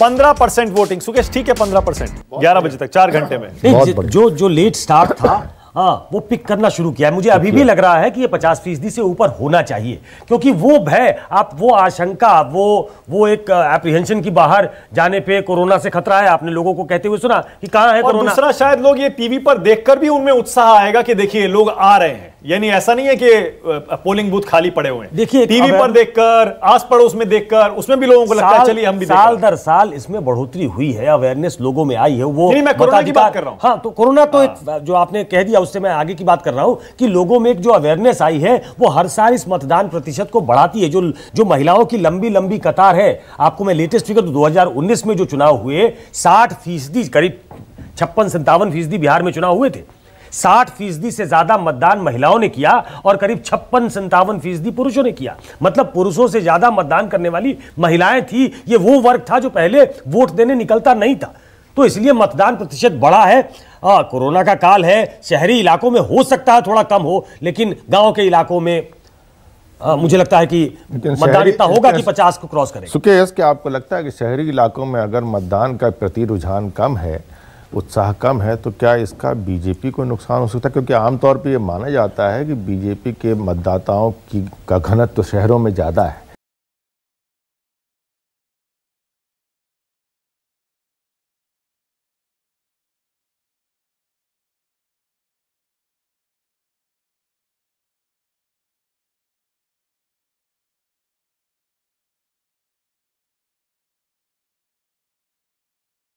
पंद्रह percent voting Sukesh ठीक है पंद्रह परसेंट ग्यारह बजे तक चार घंटे में जो जो लेट स्टार्ट था हाँ वो पिक करना शुरू किया है मुझे अभी भी लग रहा है कि ये पचास फीसदी से ऊपर होना चाहिए क्योंकि वो भय आप वो आशंका वो वो एक एप्रीहेंशन की बाहर जाने पे कोरोना से खतरा है आपने लोगों को कहते हुए सुना कि कहाँ है कोरोना दूसरा शायद लोग ये टीवी पर देखकर भी उनमें उत्साह आएगा कि देखिए लोग आ रहे हैं यानी ऐसा नहीं है कि पोलिंग बूथ खाली पड़े हुए हैं देखिए टीवी पर देखकर आस पड़ोस में देखकर उसमें भी लोगों को लगता है चलिए हम भी साल दर साल इसमें बढ़ोतरी हुई है अवेयरनेस लोगों में आई है वो मैं कोरोना की बात कर रहा हूँ हाँ तो कोरोना तो हाँ। एक जो आपने कह दिया उससे मैं आगे की बात कर रहा हूँ कि लोगों में एक जो अवेयरनेस आई है वो हर साल इस मतदान प्रतिशत को बढ़ाती है जो जो महिलाओं की लंबी लंबी कतार है आपको मैं लेटेस्ट फिगर तो दो हजार में जो चुनाव हुए साठ फीसदी करीब छप्पन संतावन फीसदी बिहार में चुनाव हुए थे साठ फीसदी से ज्यादा मतदान महिलाओं ने किया और करीब छप्पन संतावन फीसदी पुरुषों ने किया मतलब पुरुषों से ज्यादा मतदान करने वाली महिलाएं थी ये वो वर्ग था जो पहले वोट देने निकलता नहीं था तो इसलिए मतदान प्रतिशत बढ़ा है आ, कोरोना का काल है शहरी इलाकों में हो सकता है थोड़ा कम हो लेकिन गांव के इलाकों में आ, मुझे लगता है कि मतदान इतना होगा कि पचास को क्रॉस करें सुकेश क्या आपको लगता है कि शहरी इलाकों में अगर मतदान का प्रति रुझान कम है उत्साह कम है तो क्या इसका बीजेपी को नुकसान हो सकता है क्योंकि आमतौर पर ये माना जाता है कि बीजेपी के मतदाताओं की का घनत्व तो शहरों में ज़्यादा है